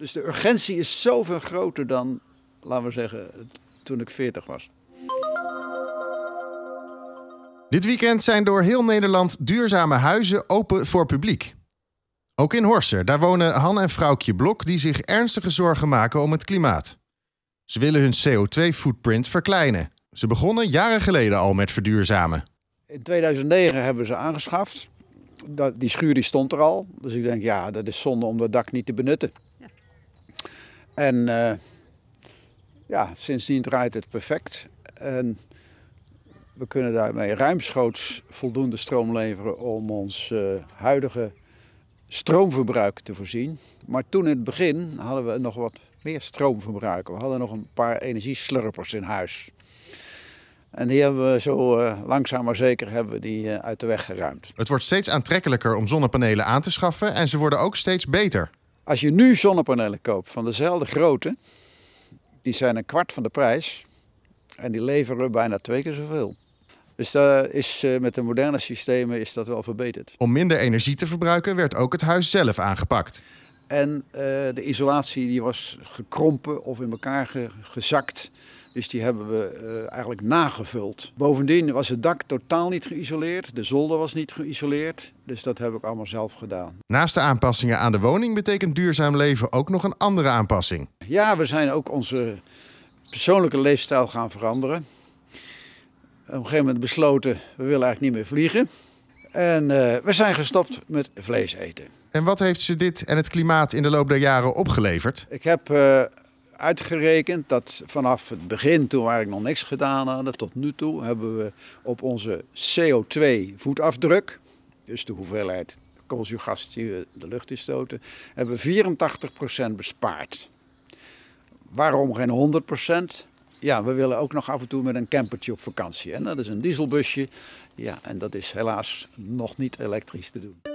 Dus de urgentie is zoveel groter dan, laten we zeggen, toen ik 40 was. Dit weekend zijn door heel Nederland duurzame huizen open voor publiek. Ook in Horsen, daar wonen Han en Vrouwkje Blok die zich ernstige zorgen maken om het klimaat. Ze willen hun CO2-footprint verkleinen. Ze begonnen jaren geleden al met verduurzamen. In 2009 hebben ze aangeschaft. Die schuur die stond er al. Dus ik denk, ja, dat is zonde om dat dak niet te benutten. En eh, ja, sindsdien draait het perfect. En we kunnen daarmee ruimschoots voldoende stroom leveren om ons eh, huidige stroomverbruik te voorzien. Maar toen in het begin hadden we nog wat meer stroomverbruik. We hadden nog een paar energieslurpers in huis. En die hebben we zo eh, langzaam maar zeker hebben we die, uit de weg geruimd. Het wordt steeds aantrekkelijker om zonnepanelen aan te schaffen en ze worden ook steeds beter. Als je nu zonnepanelen koopt van dezelfde grootte, die zijn een kwart van de prijs en die leveren bijna twee keer zoveel. Dus is, eh, met de moderne systemen is dat wel verbeterd. Om minder energie te verbruiken werd ook het huis zelf aangepakt. En eh, de isolatie die was gekrompen of in elkaar gezakt. Dus die hebben we eh, eigenlijk nagevuld. Bovendien was het dak totaal niet geïsoleerd, de zolder was niet geïsoleerd. Dus dat heb ik allemaal zelf gedaan. Naast de aanpassingen aan de woning betekent duurzaam leven ook nog een andere aanpassing. Ja, we zijn ook onze persoonlijke leefstijl gaan veranderen. Op een gegeven moment besloten, we willen eigenlijk niet meer vliegen. En eh, we zijn gestopt met vlees eten. En wat heeft ze dit en het klimaat in de loop der jaren opgeleverd? Ik heb eh, uitgerekend dat vanaf het begin, toen waar ik nog niks gedaan had, tot nu toe hebben we op onze CO2-voetafdruk, dus de hoeveelheid koolzuurgas die we de lucht stoten, hebben we 84% bespaard. Waarom geen 100%? Ja, we willen ook nog af en toe met een campertje op vakantie. En dat is een dieselbusje. Ja, en dat is helaas nog niet elektrisch te doen.